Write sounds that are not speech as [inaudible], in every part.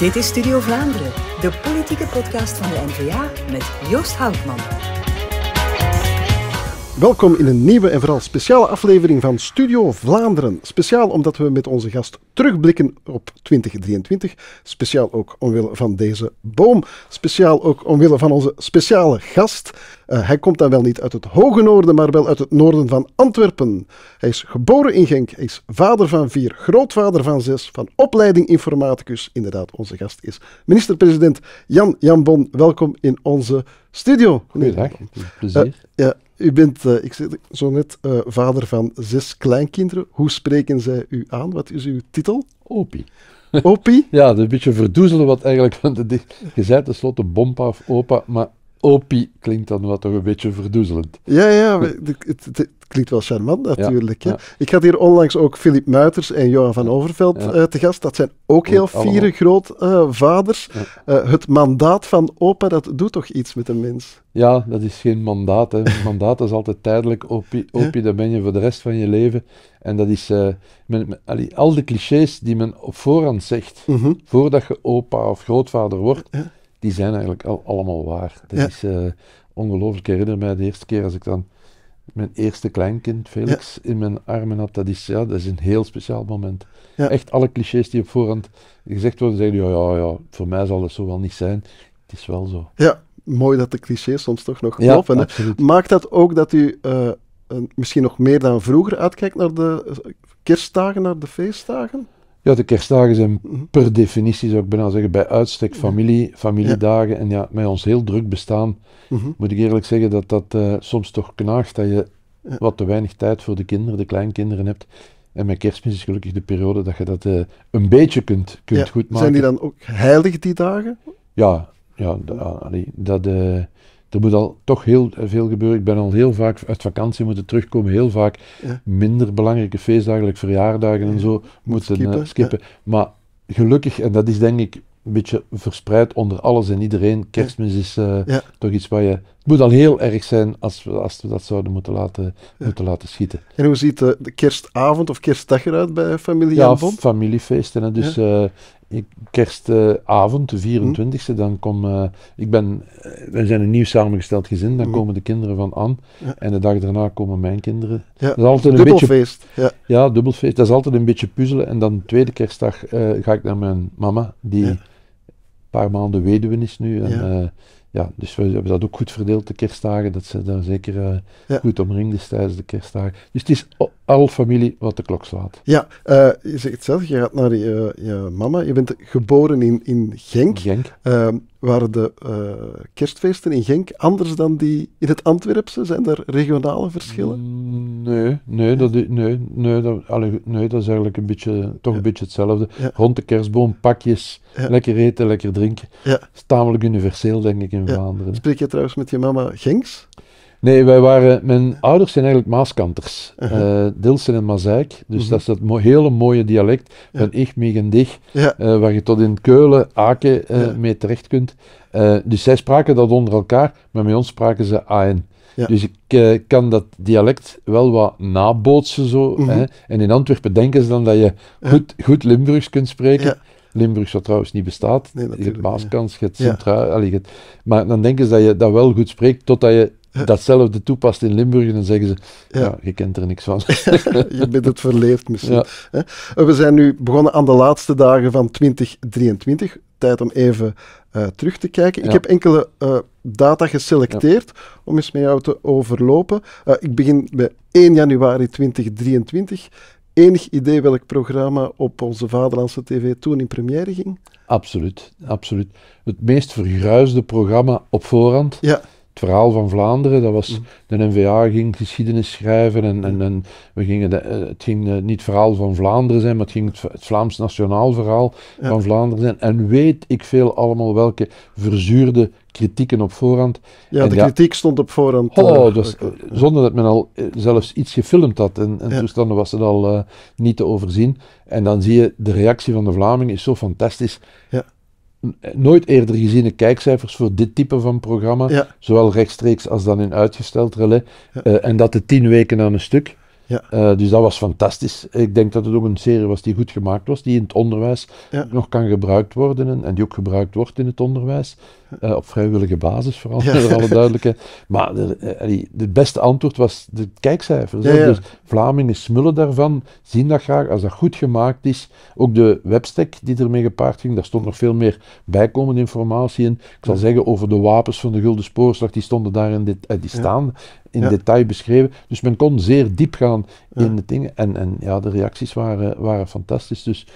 Dit is Studio Vlaanderen, de politieke podcast van de NVA met Joost Houtman. Welkom in een nieuwe en vooral speciale aflevering van Studio Vlaanderen. Speciaal omdat we met onze gast terugblikken op 2023. Speciaal ook omwille van deze boom. Speciaal ook omwille van onze speciale gast. Eh, hij komt dan wel niet uit het hoge noorden, maar wel uit het noorden van Antwerpen. Hij is geboren in Genk, hij is vader van vier, grootvader van zes, van opleiding informaticus. Inderdaad, onze gast is minister-president Jan Jambon. Welkom in onze studio. Goedendag, plezier. Eh, ja, u bent, eh, ik zeg zo net, vader van zes kleinkinderen. Hoe spreken zij u aan? Wat is uw titel? Opie. Opie? [laughs] ja, dat een beetje verdoezelen wat eigenlijk... Want je zei tenslotte bompa of opa, maar Opie klinkt dan wat toch een beetje verdoezelend. Ja, ja, het, het, klinkt wel charmant natuurlijk. Ik had hier onlangs ook Filip Muiters en Johan van Overveld eh, te gast. Dat zijn ook heel fiere grootvaders. Uh, het mandaat van opa, dat doet toch iets met een mens? Ja, dat is geen mandaat. Hè. [laughs] Mandaat is altijd tijdelijk. Opie, opie daar ben je voor de rest van je leven. En dat is eh, al die clichés die men op voorhand zegt, mhm. voordat je opa of grootvader wordt die zijn eigenlijk al, allemaal waar. Dat is uh, ongelooflijk. Ik herinner mij de eerste keer als ik dan mijn eerste kleinkind, Felix, in mijn armen had. Dat is, ja, dat is een heel speciaal moment. Echt alle clichés die op voorhand gezegd worden, zeggen ja, oh, ja, ja, voor mij zal dat zo wel niet zijn. Het is wel zo. Ja, mooi dat de clichés soms toch nog kloppen. Ja, Maakt dat ook dat u eh, misschien nog meer dan vroeger uitkijkt naar de eh, kerstdagen, naar de feestdagen? Ja, de kerstdagen zijn mhm. per definitie, zou ik bijna zeggen, bij uitstek familie, familiedagen. En ja, met ons heel druk bestaan, mhm. moet ik eerlijk zeggen dat dat eh, soms toch knaagt dat je wat te weinig tijd voor de kinderen, de kleinkinderen hebt. En met kerstmis is gelukkig de periode dat je dat eh, een beetje kunt, kunt goed maken. Zijn die dan ook heilig die dagen? Ja, ja, ah, dat, dat eh, er moet al toch heel veel gebeuren. Ik ben al heel vaak uit vakantie moeten terugkomen, heel vaak minder belangrijke feestdagen, verjaardagen en zo moeten skippen. Eh, skippen. Maar gelukkig, en dat is denk ik een beetje verspreid onder alles en iedereen. Kerstmis is eh, toch iets waar je. Het moet al heel erg zijn als we, als we dat zouden moeten laten, moeten laten schieten. En hoe ziet eh, de kerstavond of kerstdag eruit bij familie ja, familiefeesten. Dus kerstavond, de 24e, dan kom, eh, ik ben, eh, we zijn een nieuw samengesteld gezin, dan mhm. komen de kinderen van An en de dag daarna komen mijn kinderen. Dat is altijd een Beetje, ja. ja, dubbelfeest. Dat is altijd een beetje puzzelen en dan de tweede kerstdag eh, ga ik naar mijn mama, die een paar maanden weduwe is nu. En, ja, dus we hebben dat ook goed verdeeld, de kerstdagen. Dat ze daar zeker eh, goed omringd is tijdens de kerstdagen. Dus het is al familie wat de klok slaat. Ja, eh, je zegt zelf, je gaat naar je, je, mama. Je bent geboren in, in Genk. Genk. Ehm, waren de eh, kerstfeesten in Genk anders dan die in het Antwerpse? Zijn er regionale verschillen? Mm, nee, nee, dat, nee, nee, dat, nee dat is eigenlijk een beetje, toch een beetje hetzelfde. Rond de kerstboom, pakjes, lekker eten, lekker drinken. Ja. Dat is tamelijk universeel, denk ik, in Vlaanderen. Spreek je trouwens met je mama Genks? Nee, wij waren, mijn ouders zijn eigenlijk Maaskanters. Uh Dilsen en Mazeik. Dus mhm. dat is dat hele mooie dialect van echt dich ja. Eh, waar je tot in Keulen, Aken eh, mee terecht kunt. dus zij spraken dat onder elkaar, maar met ons spraken ze AN. Dus ik kan dat dialect wel wat nabootsen zo. Mhm. hè? En in Antwerpen denken ze dan dat je goed, goed Limburgs kunt spreken. Limburgs wat trouwens niet bestaat. Nee, je hebt je hebt Centraal. Maar dan denken ze dat je dat wel goed spreekt, totdat je datzelfde toepast in Limburg en dan zeggen ze, ja, je kent er niks van. [laughs] je bent het verleefd misschien. Eh, we zijn nu begonnen aan de laatste dagen van 2023. Tijd om even eh, terug te kijken. Ik heb enkele eh, data geselecteerd om eens met jou te overlopen. ik begin bij 1 januari 2023. Enig idee welk programma op onze Vaderlandse TV toen in première ging? Absoluut, absoluut. Het meest vergruisde programma op voorhand. Ja het verhaal van Vlaanderen, dat was, mm. de NVA ging geschiedenis schrijven en, en, mm. en we gingen eh, het ging eh, niet het verhaal van Vlaanderen zijn, maar het ging het, Vlaams nationaal verhaal van Vlaanderen zijn. En weet ik veel allemaal welke verzuurde kritieken op voorhand. Ja, en de kritiek stond op voorhand. Oh, eh, dus, Zonder dat men al zelfs iets gefilmd had. En, toestanden was het al niet te overzien. En dan zie je, de reactie van de Vlamingen is zo fantastisch. Ja nooit eerder gezien de kijkcijfers voor dit type van programma, zowel rechtstreeks als dan in uitgesteld relais. Eh, en dat de tien weken aan een stuk. Ja. Eh, dus dat was fantastisch. Ik denk dat het ook een serie was die goed gemaakt was, die in het onderwijs nog kan gebruikt worden en die ook gebruikt wordt in het onderwijs. Eh, op vrijwillige basis, vooral ja. alle [laughs] duidelijkheid. Maar het eh, eh, beste antwoord was de kijkcijfers. Dus Vlamingen smullen daarvan, zien dat graag als dat goed gemaakt is. Ook de webstack die ermee gepaard ging, daar stond nog veel meer bijkomende informatie in. Ik zal zeggen, over de wapens van de Gulden Spoorslag, die stonden daar in dit, die staan in detail beschreven. Dus men kon zeer diep gaan in de dingen. En, en ja, de reacties waren, waren fantastisch. Dus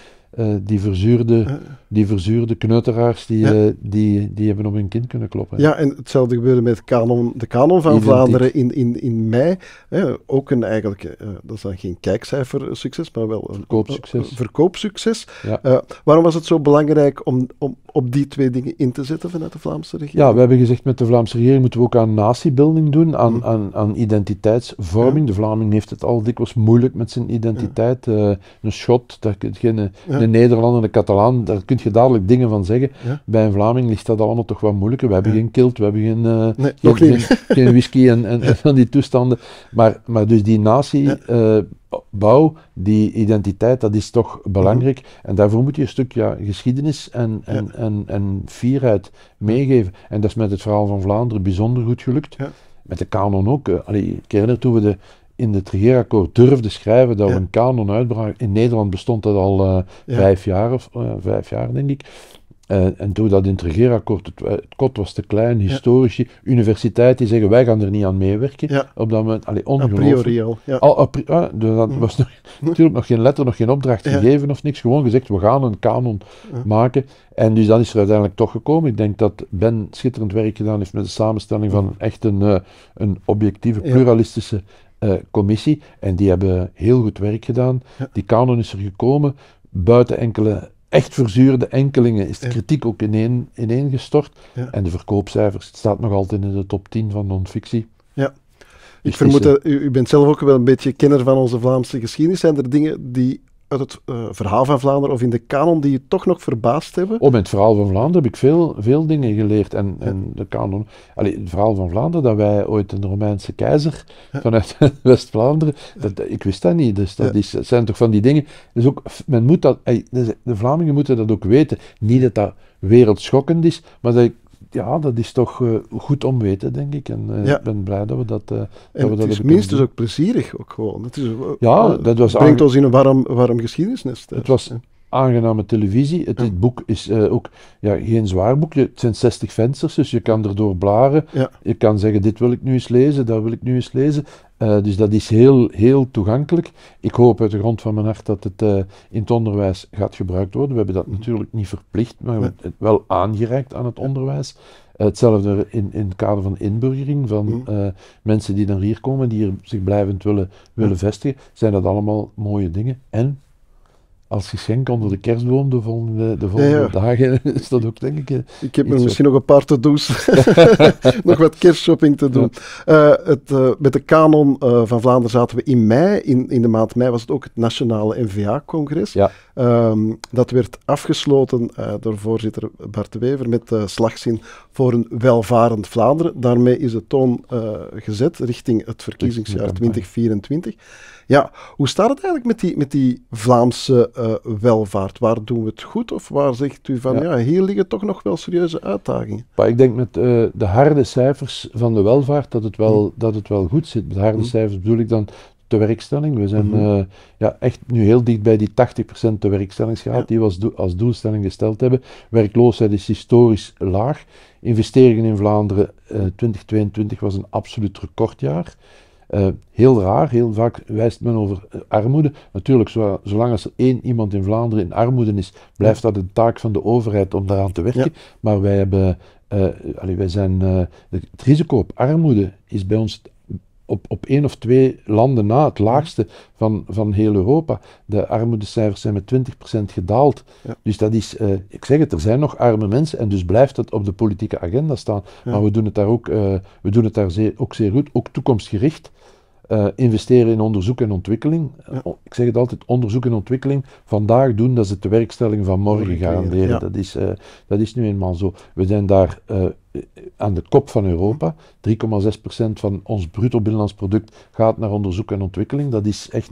die verzuurde die verzuurde kneuteraars die, eh, die, die hebben op hun kind kunnen kloppen. Ja, en hetzelfde gebeurde met kanon, de kanon van Vlaanderen in, in, in mei. ook een eigenlijk, eh, dat is dan geen kijkcijfer eh, succes, maar wel een verkoopsucces. verkoopsucces. Ja. waarom was het zo belangrijk om, om op die twee dingen in te zetten vanuit de Vlaamse regering? Ja, we hebben gezegd met de Vlaamse regering moeten we ook aan natiebuilding doen, aan, mm. aan, aan identiteitsvorming. De Vlaming heeft het al dikwijls moeilijk met zijn identiteit. Uh, een schot, dat, geen, een Nederlander, een Catalaan, daar kun je dadelijk dingen van zeggen. Bij een Vlaming ligt dat allemaal toch wat moeilijker. We hebben geen kilt, we hebben geen, eh, geen, whisky en, en, van die toestanden. Maar, maar dus die natiebouw, eh, uh, die identiteit, dat is toch belangrijk. Mhm. En daarvoor moet je een stuk ja, geschiedenis en, en, en, en fierheid meegeven. En dat is met het verhaal van Vlaanderen bijzonder goed gelukt. Met de kanon ook. Eh. Allee, ik herinner toen we de in het regeerakkoord durfde schrijven dat we een kanon uitbraken. In Nederland bestond dat al eh, vijf jaar, of eh, vijf jaar denk ik. Eh, en toen dat in het regeerakkoord, het, kot was te klein, historisch. ja. universiteiten zeggen wij gaan er niet aan meewerken. Op dat moment, allee, ongelooflijk. A priori al. dus dat hm. was natuurlijk nog geen letter, nog geen opdracht gegeven of niks. Gewoon gezegd, we gaan een kanon maken. En dus dat is er uiteindelijk toch gekomen. Ik denk dat Ben schitterend werk gedaan heeft met de samenstelling van echt een, een objectieve, pluralistische eh, commissie. En die hebben heel goed werk gedaan. Die kanon is er gekomen. Buiten enkele echt verzuurde enkelingen is de kritiek ook ineen, ineengestort. En de verkoopcijfers staat nog altijd in de top 10 van non-fictie. Ja. Dus ik vermoed dat u, bent zelf ook wel een beetje kenner van onze Vlaamse geschiedenis. Zijn er dingen die uit het eh, verhaal van Vlaanderen of in de kanon die je toch nog verbaasd hebben? Oh, met het verhaal van Vlaanderen heb ik veel, veel dingen geleerd. En, en de kanon, allee, het verhaal van Vlaanderen, dat wij ooit een Romeinse keizer vanuit [laughs] West-Vlaanderen, ik wist dat niet. Dus dat is, zijn toch van die dingen. Dus ook, men moet dat, dus de Vlamingen moeten dat ook weten. Niet dat dat wereldschokkend is, maar dat ik ja, dat is toch eh, goed om weten, denk ik. En eh, ik ben blij dat we dat, uh, dat, we dat is minstens dus ook plezierig, ook gewoon. Het is, ja, dat was brengt ons in een warm, warm geschiedenisnest. Het was aangename televisie. Het, boek is ook ja, geen zwaar boek. Het zijn 60 vensters, dus je kan erdoor blaren. Je kan zeggen, dit wil ik nu eens lezen, dat wil ik nu eens lezen. Eh, dus dat is heel, heel toegankelijk. Ik hoop uit de grond van mijn hart dat het eh, in het onderwijs gaat gebruikt worden. We hebben dat mhm. natuurlijk niet verplicht, maar we het wel aangereikt aan het onderwijs. Eh, hetzelfde in, in het kader van inburgering, van mhm. mensen die dan hier komen, die hier zich blijvend willen, willen vestigen. Zijn dat allemaal mooie dingen. En als geschenk onder de kerstboom de volgende, de dagen [laughs] is dat ook, denk ik. Ik heb eh, misschien nog een paar to-do's. [laughs] nog wat kerstshopping te doen. Eh, het, eh, met de Canon van Vlaanderen zaten we in mei. In, in de maand mei was het ook het Nationale NVA-congres. Ehm, dat werd afgesloten door voorzitter Bart Wever met de slagzin voor een welvarend Vlaanderen. Daarmee is de toon gezet richting het verkiezingsjaar 2024. Ja, hoe staat het eigenlijk met die, met die Vlaamse eh, welvaart? Waar doen we het goed of waar zegt u van ja, hier liggen toch nog wel serieuze uitdagingen? Maar ik denk met eh, de harde cijfers van de welvaart dat het wel, mm. dat het wel goed zit. Met harde mm. cijfers bedoel ik dan de werkstelling. We zijn mm-hmm. eh, ja, echt nu heel dicht bij die 80% de werkstellingsgraad die we als, doelstelling gesteld hebben. Werkloosheid is historisch laag. Investeringen in Vlaanderen 2022 was een absoluut recordjaar. Eh, heel raar, heel vaak wijst men over eh, armoede. Natuurlijk, zolang als er één iemand in Vlaanderen in armoede is, blijft dat een taak van de overheid om daaraan te werken. Maar wij hebben, uh, wij zijn, het risico op armoede is bij ons op, op één of twee landen na, het laagste van, van heel Europa. De armoedecijfers zijn met 20% gedaald. Dus dat is, eh, ik zeg het, er zijn nog arme mensen en dus blijft het op de politieke agenda staan. Maar we doen het daar, ook, eh, we doen het daar zeer, ook zeer goed, ook toekomstgericht. Eh, investeren in onderzoek en ontwikkeling. Ik zeg het altijd, onderzoek en ontwikkeling vandaag doen, dat ze de werkstelling van morgen, garanderen. Dat, is, eh, dat is nu eenmaal zo. We zijn daar eh, aan de kop van Europa. 3,6% van ons bruto binnenlands product gaat naar onderzoek en ontwikkeling. Dat is echt,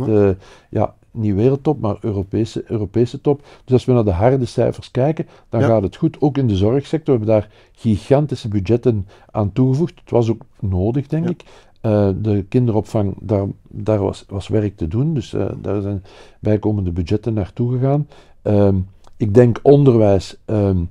ja, niet wereldtop, maar Europese, Europese top. Dus als we naar de harde cijfers kijken, dan gaat het goed. Ook in de zorgsector we hebben daar gigantische budgetten aan toegevoegd. Het was ook nodig, denk ik. Eh, de kinderopvang, daar, daar was, was, werk te doen, dus eh, daar zijn bijkomende budgetten naartoe gegaan. Ehm, ik denk onderwijs. Ehm,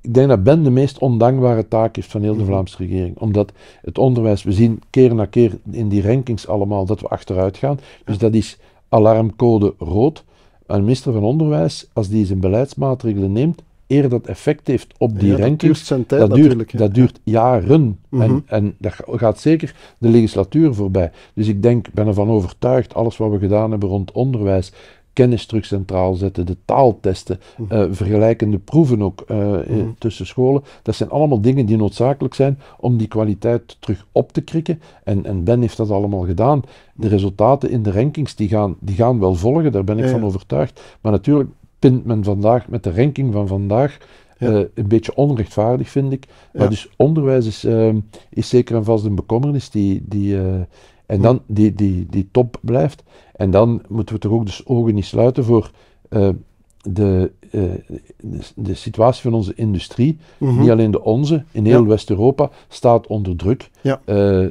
ik denk dat Ben de meest ondankbare taak heeft van heel de mhm. Vlaamse regering. Omdat het onderwijs, we zien keer na keer in die rankings allemaal dat we achteruit gaan. Dus dat is alarmcode rood. Een minister van Onderwijs, als die zijn beleidsmaatregelen neemt, eer dat effect heeft op die rankings. Dat duurt dat duurt, jaren. en, mhm. en dat gaat zeker de legislatuur voorbij. Dus ik denk, ben ervan overtuigd, alles wat we gedaan hebben rond onderwijs, kennis terug centraal zetten, de taaltesten, mhm. eh, vergelijkende proeven ook eh, mhm. tussen scholen. Dat zijn allemaal dingen die noodzakelijk zijn om die kwaliteit terug op te krikken. En, en Ben heeft dat allemaal gedaan. De resultaten in de rankings die gaan, die gaan wel volgen, daar ben ik van overtuigd. Maar natuurlijk, pint men vandaag met de ranking van vandaag eh, een beetje onrechtvaardig, vind ik. Maar dus onderwijs is, ehm, is zeker en vast een bekommernis die, die, eh, en dan, die, die, die top blijft. En dan moeten we toch ook dus ogen niet sluiten voor eh, de, de, de, situatie van onze industrie. Mhm. Niet alleen de onze, in heel West-Europa staat onder druk.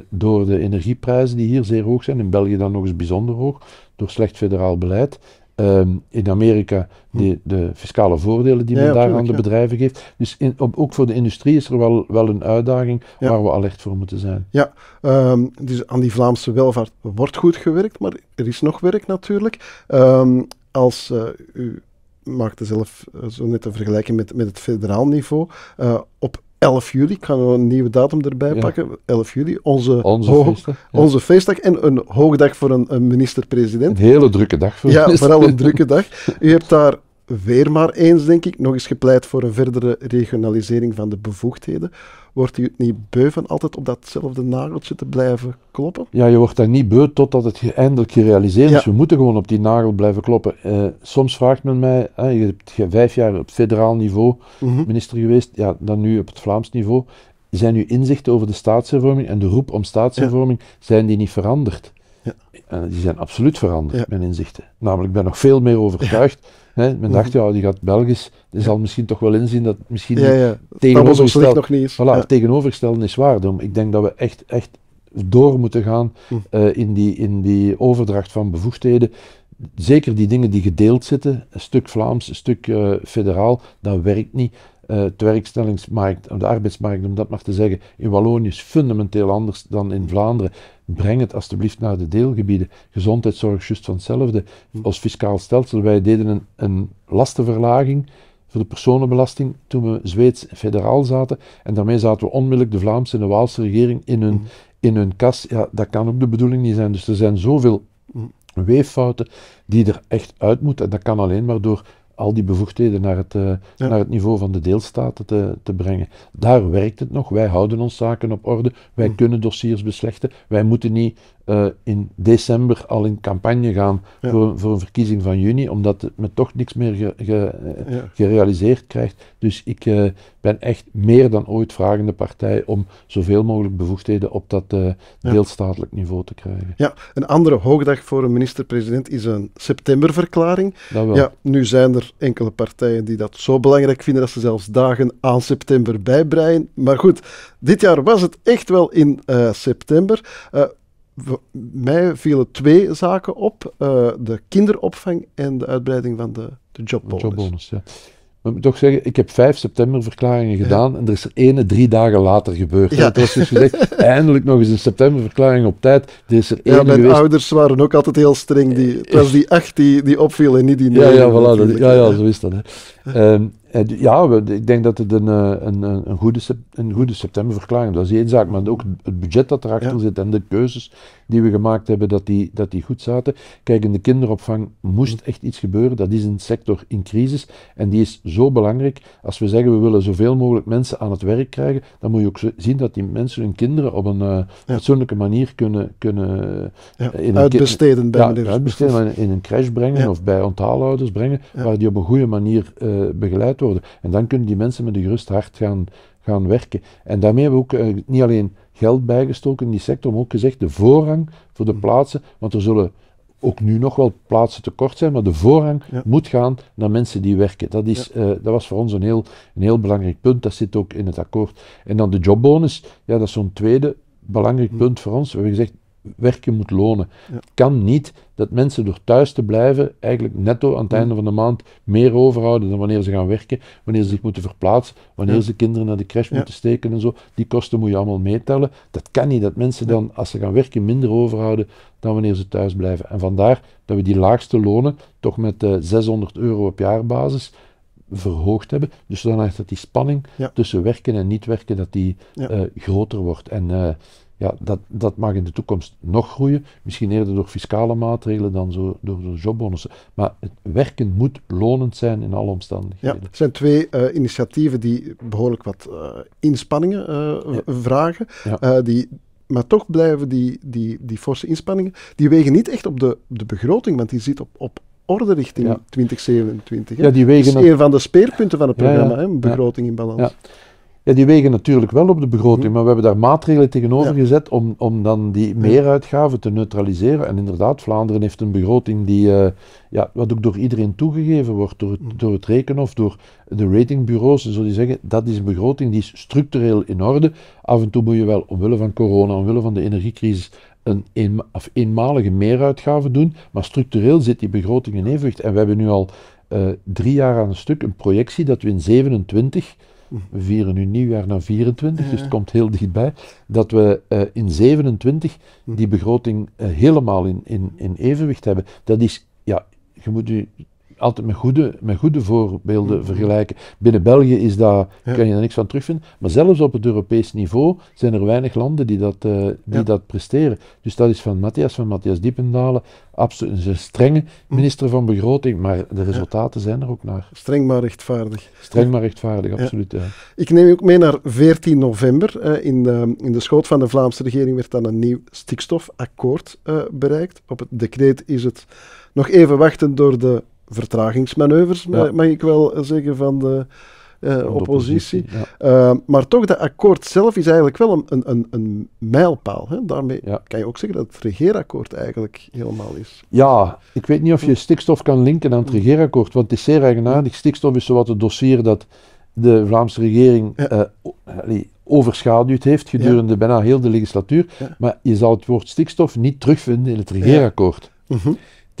door de energieprijzen die hier zeer hoog zijn, in België dan nog eens bijzonder hoog, door slecht federaal beleid. Ehm, in Amerika de, hm. de, fiscale voordelen die men daar aan de bedrijven geeft. Dus in, op, ook voor de industrie is er wel, wel een uitdaging waar we alert voor moeten zijn. Ja, ehm, dus aan die Vlaamse welvaart wordt goed gewerkt, maar er is nog werk natuurlijk. Ehm, als eh, u maakte zelf eh, zo net een vergelijking met, met het federaal niveau. Eh, op 11 juli, ik ga een nieuwe datum erbij pakken. 11 juli, onze, onze, feestdag, en een hoogdag voor een, een minister-president. Een hele drukke dag voor Ja, vooral een drukke dag. U hebt daar weer maar eens, denk ik, nog eens gepleit voor een verdere regionalisering van de bevoegdheden. Wordt u het niet beu van altijd op datzelfde nageltje te blijven kloppen? Ja, je wordt daar niet beu totdat het eindelijk gerealiseerd is. Ja. We moeten gewoon op die nagel blijven kloppen. Eh, soms vraagt men mij, je hebt vijf jaar op federaal niveau mhm. minister geweest, ja, dan nu op het Vlaams niveau. Zijn uw inzichten over de staatshervorming en de roep om staatshervorming, zijn die niet veranderd? Ja. die zijn absoluut veranderd, mijn inzichten. Namelijk, ik ben nog veel meer overtuigd. [laughs] Hè? Men dacht, ja, die gaat Belgisch, die zal misschien toch wel inzien dat misschien tegenovergestelde nog niet is. Voilà, is waar. Ik denk dat we echt, echt door moeten gaan hm. eh, in, die, in die overdracht van bevoegdheden zeker die dingen die gedeeld zitten, een stuk Vlaams, een stuk eh, federaal, dat werkt niet. Uh, het werkstellingsmarkt, de arbeidsmarkt, om dat maar te zeggen, in Wallonië is fundamenteel anders dan in Vlaanderen breng het alstublieft naar de deelgebieden. Gezondheidszorg, juist van hetzelfde. Hm. Als fiscaal stelsel, wij deden een, lastenverlaging voor de personenbelasting toen we Zweeds federaal zaten. En daarmee zaten we onmiddellijk de Vlaamse en de Waalse regering in hun, hm. in hun kas. Ja, dat kan ook de bedoeling niet zijn. Dus er zijn zoveel hm. weeffouten die er echt uit moeten. En dat kan alleen maar door al die bevoegdheden naar het, eh, naar het niveau van de deelstaten te, te brengen. Daar werkt het nog. Wij houden ons zaken op orde. Wij hm. kunnen dossiers beslechten. Wij moeten niet eh, in december al in campagne gaan voor, voor een verkiezing van juni, omdat het me toch niks meer ge, ge, gerealiseerd krijgt. Dus ik eh, ben echt meer dan ooit vragende partij om zoveel mogelijk bevoegdheden op dat uh, deelstatelijk niveau te krijgen. Ja, een andere hoogdag voor een minister-president is een septemberverklaring. Ja, nu zijn er enkele partijen die dat zo belangrijk vinden dat ze zelfs dagen aan september bijbreien. Maar goed, dit jaar was het echt wel in september mij vielen twee zaken op: eh, de kinderopvang en de uitbreiding van de, de jobbonus. jobbonus ja. ik toch zeggen, ik heb 5 september verklaringen gedaan en er is er ene drie dagen later gebeurd. Ja. Het was dus gezegd, [laughs] eindelijk nog eens een septemberverklaring op tijd. Er ja, mijn ouders waren ook altijd heel streng. Die, het was die 8 die, die opviel en niet die 9. Ja, ja, voilà, ja, ja, zo is dat. Hè. ja, ehm, ik denk dat het een, eh, een, een, een goede een goede septemberverklaring. Dat is één zaak, maar ook het budget dat erachter zit en de keuzes die we gemaakt hebben, dat die, dat die goed zaten. Kijk, in de kinderopvang moest mm. echt iets gebeuren. Dat is een sector in crisis en die is zo belangrijk. Als we zeggen we willen zoveel mogelijk mensen aan het werk krijgen, dan moet je ook zien dat die mensen hun kinderen op een uh, manier kunnen, kunnen ja, eh, uitbesteden. Bij ja, uitbesteden, in een crash brengen of bij onthaalouders brengen, waar die op een goede manier eh, begeleid worden. En dan kunnen die mensen met een gerust hart gaan gaan werken. En daarmee hebben we ook eh, niet alleen geld bijgestoken in die sector, maar ook gezegd de voorrang voor de mhm. plaatsen, want er zullen ook nu nog wel plaatsen tekort zijn, maar de voorrang moet gaan naar mensen die werken. Dat, is, eh, dat was voor ons een heel, een heel belangrijk punt, dat zit ook in het akkoord. En dan de jobbonus, ja, dat is zo'n tweede belangrijk mhm. punt voor ons. We hebben gezegd, werken moet lonen. Het kan niet dat mensen door thuis te blijven eigenlijk netto aan het einde mm. van de maand meer overhouden dan wanneer ze gaan werken, wanneer ze zich moeten verplaatsen, wanneer ze kinderen naar de crash moeten steken en zo. Die kosten moet je allemaal meetellen. Dat kan niet dat mensen dan, als ze gaan werken, minder overhouden dan wanneer ze thuis blijven. En vandaar dat we die laagste lonen toch met 600 eh, euro op jaarbasis verhoogd hebben. Dus dat die spanning tussen werken en niet werken dat die eh, groter wordt. En eh, ja, dat, dat mag in de toekomst nog groeien. Misschien eerder door fiscale maatregelen dan zo, door, door jobbonussen. Maar het werken moet lonend zijn in alle omstandigheden. Ja, het zijn twee eh, initiatieven die behoorlijk wat eh, inspanningen eh, vragen. die, maar toch blijven die, die, die forse inspanningen, die wegen niet echt op de, de begroting, want die zit op, op orde richting 2027. Ja, die wegen dat is een van de speerpunten van het programma, hè? begroting in balans. Ja, die wegen natuurlijk wel op de begroting, hm. maar we hebben daar maatregelen tegenover gezet om, om dan die meeruitgaven te neutraliseren. En inderdaad, Vlaanderen heeft een begroting die, eh, ja, wat ook door iedereen toegegeven wordt, door het, hm. door het Rekenhof, door de ratingbureaus zo, die zeggen dat is een begroting die is structureel in orde. Af en toe moet je wel, omwille van corona, omwille van de energiecrisis, een, een eenmalige meeruitgave doen, maar structureel zit die begroting in evenwicht. En we hebben nu al eh, drie jaar aan een stuk een projectie dat we in 27 we vieren nu nieuwjaar naar 24, dus het komt heel dichtbij, dat we eh, in 27 hm. die begroting eh, helemaal in, in, in evenwicht hebben. Dat is, ja, je moet u altijd met goede, met goede voorbeelden mm. vergelijken. Binnen België is dat, kan je daar niks van terugvinden. Maar zelfs op het Europees niveau zijn er weinig landen die dat, eh, die dat presteren. Dus dat is van Matthias, van Matthias Diependalen, absoluut een strenge mm. minister van Begroting. Maar de resultaten zijn er ook naar. Streng maar rechtvaardig. Streng maar rechtvaardig, absoluut. Ik neem je ook mee naar 14 november. Eh, in, de, in de schoot van de Vlaamse regering werd dan een nieuw stikstofakkoord eh, bereikt. Op het decreet is het nog even wachten door de vertragingsmanoeuvres, mag ik wel eh, zeggen, van de, eh, oppositie. Eh, maar toch, dat akkoord zelf is eigenlijk wel een, een, een, mijlpaal. Hè? Daarmee kan je ook zeggen dat het regeerakkoord eigenlijk helemaal is. Ja, ik weet niet of je stikstof kan linken aan het regeerakkoord, want het is zeer eigenaardig. Stikstof is zowat het dossier dat de Vlaamse regering uh, overschaduwd heeft gedurende bijna heel de legislatuur. Maar je zal het woord stikstof niet terugvinden in het regeerakkoord. Mhm.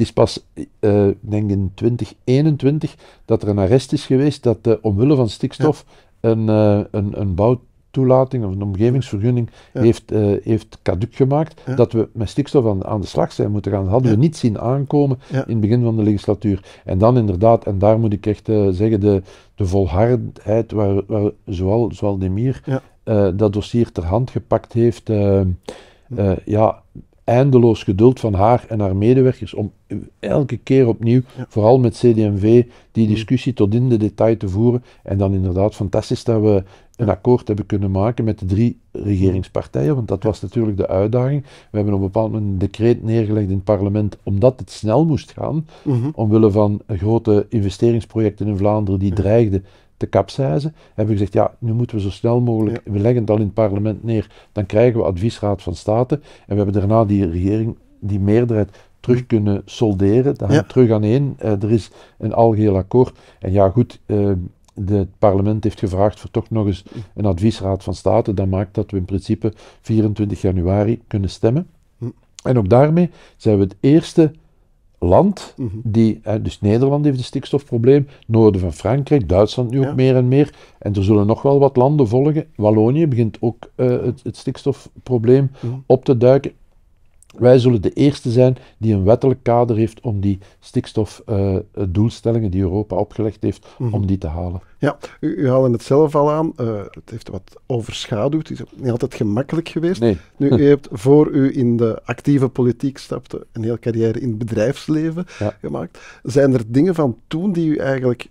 Het is pas, uh, denk in 2021, dat er een arrest is geweest dat uh, omwille van stikstof een, eh, een, een bouwtoelating of een omgevingsvergunning heeft, heeft caduc gemaakt. Dat we met stikstof aan, de slag zijn moeten gaan. hadden we niet zien aankomen in het begin van de legislatuur. En dan inderdaad, en daar moet ik echt zeggen, de, de volhardheid waar, waar zowel, zowel Demir dat dossier ter hand gepakt heeft. ja, eindeloos geduld van haar en haar medewerkers om elke keer opnieuw, vooral met CDMV, die discussie tot in de detail te voeren. En dan inderdaad fantastisch dat we een akkoord hebben kunnen maken met de drie regeringspartijen, want dat was natuurlijk de uitdaging. We hebben op een bepaald moment een decreet neergelegd in het parlement, omdat het snel moest gaan, mhm. omwille van grote investeringsprojecten in Vlaanderen die dreigden te kapseizen, hebben we gezegd, ja, nu moeten we zo snel mogelijk, we leggen het al in het parlement neer, dan krijgen we adviesraad van Staten en we hebben daarna die regering, die meerderheid terug kunnen solderen, dan terug aan één, eh, er is een algeheel akkoord en ja goed, eh, het parlement heeft gevraagd voor toch nog eens een adviesraad van Staten dat maakt dat we in principe 24 januari kunnen stemmen. Hm. En ook daarmee zijn we het eerste land, mhm. die, dus Nederland heeft een stikstofprobleem, noorden van Frankrijk, Duitsland nu ook meer en meer. En er zullen nog wel wat landen volgen. Wallonië begint ook eh, het, het, stikstofprobleem mhm. op te duiken. Wij zullen de eerste zijn die een wettelijk kader heeft om die stikstofdoelstellingen eh, eh, die Europa opgelegd heeft, mhm. om die te halen. Ja, u, u haalde het zelf al aan. Eh, het heeft wat overschaduwd. Het is niet altijd gemakkelijk geweest. Nu, [laughs] u hebt voor u in de actieve politiek stapte een hele carrière in het bedrijfsleven gemaakt. Zijn er dingen van toen die u eigenlijk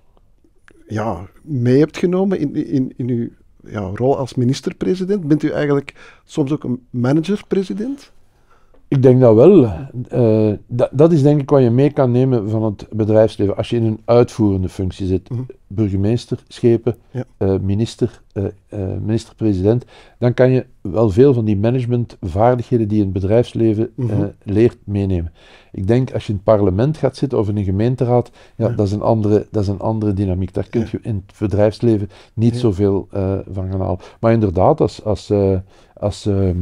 ja, mee hebt genomen in, in, in uw ja, rol als minister-president? Bent u eigenlijk soms ook een manager-president? Ik denk dat wel. Eh, dat, dat, is denk ik wat je mee kan nemen van het bedrijfsleven. Als je in een uitvoerende functie zit, mhm. burgemeester, schepen, eh, minister, eh, minister-president, dan kan je wel veel van die managementvaardigheden die je in het bedrijfsleven mhm. leert meenemen. Ik denk als je in het parlement gaat zitten of in een gemeenteraad, ja, Dat, is een andere, dat is een andere dynamiek. Daar kun je in het bedrijfsleven niet zoveel van gaan halen. Maar inderdaad, als, als, als ehm,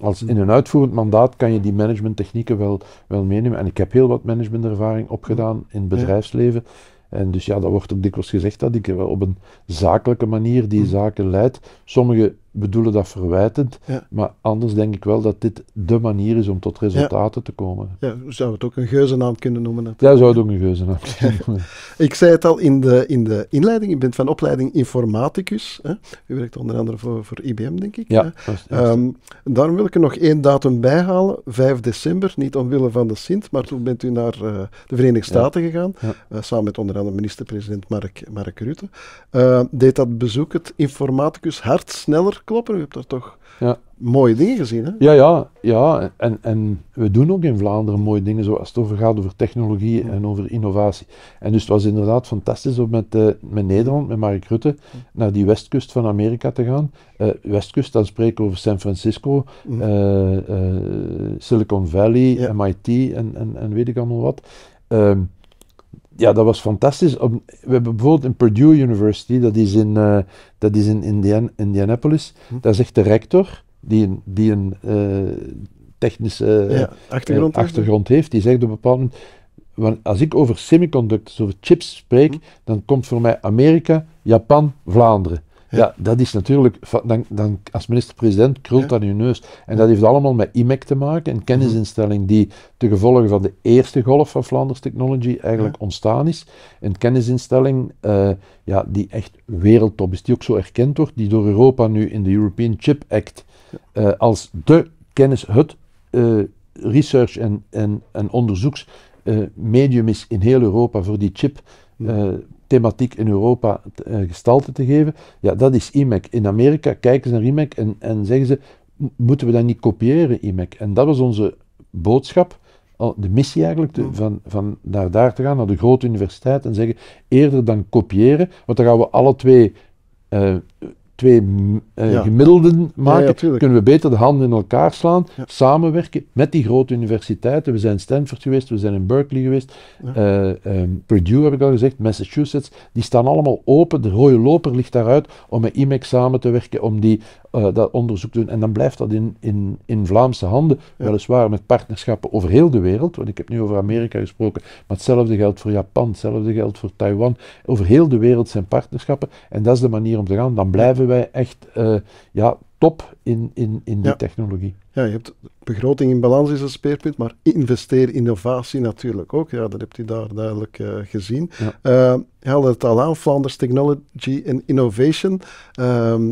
als in een uitvoerend mandaat kan je die managementtechnieken wel, wel meenemen. En ik heb heel wat managementervaring opgedaan in het bedrijfsleven. En dus ja, dat wordt ook dikwijls gezegd dat ik op een zakelijke manier die mm. zaken leid. Sommige bedoelen dat verwijtend, maar anders denk ik wel dat dit de manier is om tot resultaten te komen. Ja, zou het ook een geuzennaam kunnen noemen. Natuurlijk. Ja, zou het ook een geuzennaam kunnen noemen. ik zei het al in de, in de inleiding, U bent van opleiding informaticus. Hè? U werkt onder andere voor, voor IBM, denk ik. Ja, um, daarom wil ik er nog één datum bijhalen, 5 december, niet omwille van de Sint, maar toen bent u naar eh, de Verenigde Staten gegaan, eh, samen met onder andere minister-president Mark, Mark Rutte. Eh, deed dat bezoek het informaticus hart sneller Klopper, u hebt daar toch ja. mooie dingen gezien, hè? Ja, ja. ja. En, en we doen ook in Vlaanderen mooie dingen, zoals het over gaat over technologie en over innovatie. En dus het was inderdaad fantastisch om met, eh, met Nederland, met Mark Rutte, naar die westkust van Amerika te gaan. Eh, westkust, dan spreken over San Francisco, eh, Silicon Valley, MIT en, en, en weet ik allemaal wat. Ehm, ja, dat was fantastisch. we hebben bijvoorbeeld in Purdue University, dat is in, eh, dat is in Indianapolis. Hm. Daar zegt de rector, die een, die een eh, technische eh, achtergrond, heeft, die zegt op een bepaald moment, als ik over semiconductors, over chips spreek, hm. dan komt voor mij Amerika, Japan, Vlaanderen. Ja, dat is natuurlijk, dan, dan, als minister-president krult aan je neus. En dat heeft allemaal met IMEC te maken, een kennisinstelling die te gevolge van de eerste golf van Flanders Technology eigenlijk ontstaan is. Een kennisinstelling eh, ja, die echt wereldtop is, die ook zo erkend wordt, die door Europa nu in de European Chip Act eh, als de kennis, het eh, research en, en, en onderzoeksmedium is in heel Europa voor die chip thematiek in Europa eh, gestalte te geven. Ja, dat is IMEC. In Amerika kijken ze naar IMEC en, en zeggen ze, moeten we dat niet kopiëren, IMEC? En dat was onze boodschap, de missie eigenlijk, mm. van, van naar daar te gaan, naar de grote universiteit en zeggen, eerder dan kopiëren, want dan gaan we alle twee eh, twee eh, gemiddelden maken, kunnen we beter de handen in elkaar slaan, samenwerken met die grote universiteiten. We zijn Stanford geweest, we zijn in Berkeley geweest, eh, ehm, Purdue heb ik al gezegd, Massachusetts, die staan allemaal open. De rode loper ligt daaruit om met IMEC samen te werken, om die, eh, dat onderzoek doen. En dan blijft dat in, in, in Vlaamse handen, weliswaar met partnerschappen over heel de wereld, want ik heb nu over Amerika gesproken, maar hetzelfde geldt voor Japan, hetzelfde geldt voor Taiwan. Over heel de wereld zijn partnerschappen en dat is de manier om te gaan. Dan blijven wij echt eh, ja, top in, in, in die technologie. Ja, je hebt begroting in balans is een speerpunt, maar investeer innovatie natuurlijk ook. Ja, dat hebt u daar duidelijk eh, gezien. Ja. je het al aan, Flanders Technology and Innovation. Ehm,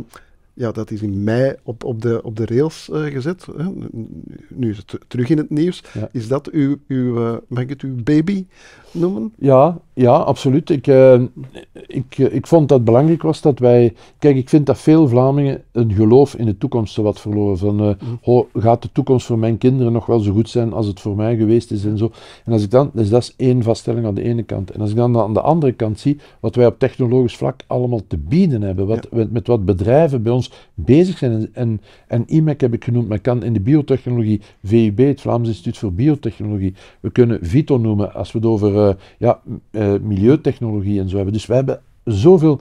ja, dat is in mei op, op, de, op de rails eh, gezet. Hè. Nu is het terug in het nieuws. Is dat uw, uw, eh, mag het, uw baby? noemen? Ja, ja absoluut. Ik, eh, ik, eh, ik vond dat belangrijk was dat wij. Kijk, ik vind dat veel Vlamingen een geloof in de toekomst zo wat verloren. Van uh, gaat de toekomst voor mijn kinderen nog wel zo goed zijn als het voor mij geweest is en zo. En als ik dan, dus dat is één vaststelling aan de ene kant. En als ik dan aan de andere kant zie wat wij op technologisch vlak allemaal te bieden hebben, wat, met, met, wat bedrijven bij ons bezig zijn. En, en, IMEC heb ik genoemd, maar kan in de biotechnologie, VUB, het Vlaams Instituut voor Biotechnologie, we kunnen Vito noemen als we het over eh, ja, eh, milieutechnologie en zo hebben. Dus wij hebben zoveel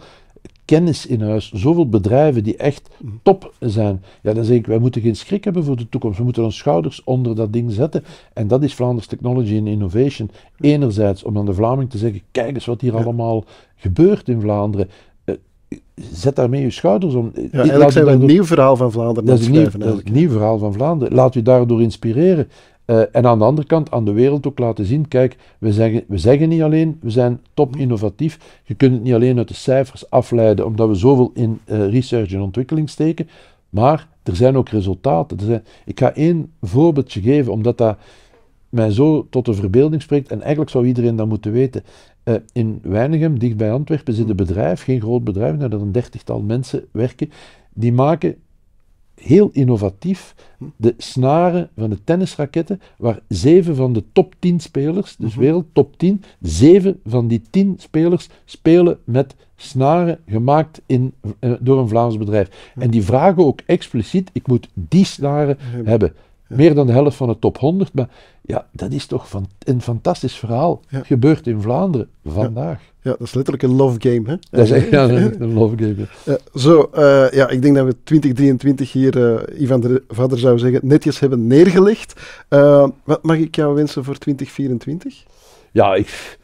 kennis in huis, zoveel bedrijven die echt mm. top zijn. Ja, dan zeg ik, wij moeten geen schrik hebben voor de toekomst. We moeten onze schouders onder dat ding zetten. En dat is Vlaanders Technology and Innovation. Enerzijds om aan de Vlaming te zeggen, kijk eens wat hier allemaal gebeurt in Vlaanderen. Eh, zet daarmee je schouders om. Ja, eigenlijk zijn we een nieuw verhaal van Vlaanderen dat is een nieuw, nieuw verhaal van Vlaanderen. Laat u daardoor inspireren. Eh, en aan de andere kant aan de wereld ook laten zien, kijk, we zeggen, we zeggen niet alleen, we zijn top mhm. innovatief. Je kunt het niet alleen uit de cijfers afleiden, omdat we zoveel in eh, research en ontwikkeling steken, maar er zijn ook resultaten. Er zijn, ik ga één voorbeeldje geven, omdat dat mij zo tot de verbeelding spreekt en eigenlijk zou iedereen dat moeten weten. Eh, in Weinigem, dicht bij Antwerpen, zit een mhm. bedrijf, geen groot bedrijf, maar dat een dertigtal mensen werken, die maken heel innovatief de snaren van de tennisraketten, waar zeven van de top 10 spelers, dus mhm. wereld top 10, zeven van die tien spelers spelen met snaren gemaakt in, eh, door een Vlaams bedrijf. En die vragen ook expliciet, ik moet die snaren hebben. Meer dan de helft van de top 100. Maar ja, dat is toch van, een fantastisch verhaal. Ja. Gebeurt in Vlaanderen vandaag. Ja. dat is letterlijk een love game. Hè? Dat is echt ja, [laughs] een, love game. Ja. zo, eh, ja, ik denk dat we 2023 hier, eh, Ivan de Vader zou zeggen, netjes hebben neergelegd. Eh, wat mag ik jou wensen voor 2024? Ja, ik,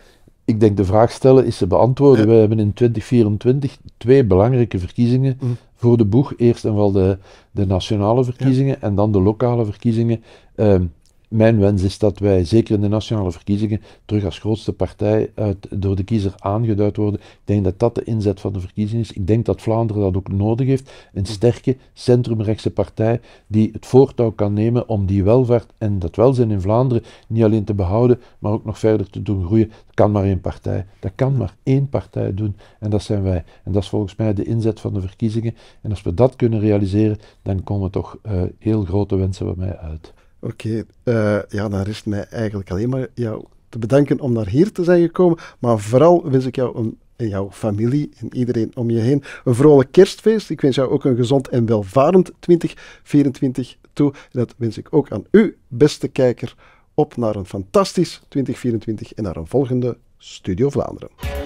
ik denk de vraag stellen is te beantwoorden. We hebben in 2024 twee belangrijke verkiezingen. Mhm voor de boeg eerst en wel de, de nationale verkiezingen en dan de lokale verkiezingen. Ehm, mijn wens is dat wij, zeker in de nationale verkiezingen, terug als grootste partij uit, door de kiezer aangeduid worden. Ik denk dat dat de inzet van de verkiezingen is. Ik denk dat Vlaanderen dat ook nodig heeft. Een sterke centrumrechtse partij die het voortouw kan nemen om die welvaart en dat welzijn in Vlaanderen niet alleen te behouden, maar ook nog verder te doen groeien. Dat kan maar één partij. Dat kan maar één partij doen en dat zijn wij. En dat is volgens mij de inzet van de verkiezingen. En als we dat kunnen realiseren, dan komen toch eh, heel grote wensen bij mij uit. Oké, eh, ja, dan rest mij eigenlijk alleen maar jou te bedanken om naar hier te zijn gekomen. Maar vooral wens ik jou en jouw familie en iedereen om je heen een vrolijk kerstfeest. Ik wens jou ook een gezond en welvarend 2024 toe. En dat wens ik ook aan u, beste kijker. Op naar een fantastisch 2024 en naar een volgende Studio Vlaanderen.